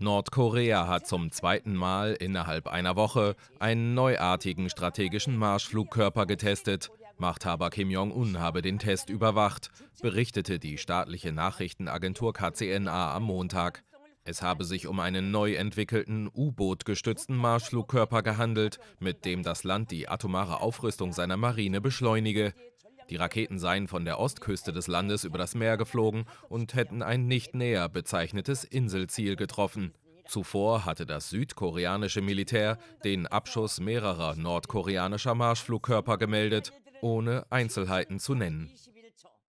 Nordkorea hat zum zweiten Mal innerhalb einer Woche einen neuartigen strategischen Marschflugkörper getestet. Machthaber Kim Jong-un habe den Test überwacht, berichtete die staatliche Nachrichtenagentur KCNA am Montag. Es habe sich um einen neu entwickelten U-Boot gestützten Marschflugkörper gehandelt, mit dem das Land die atomare Aufrüstung seiner Marine beschleunige. Die Raketen seien von der Ostküste des Landes über das Meer geflogen und hätten ein nicht näher bezeichnetes Inselziel getroffen. Zuvor hatte das südkoreanische Militär den Abschuss mehrerer nordkoreanischer Marschflugkörper gemeldet, ohne Einzelheiten zu nennen.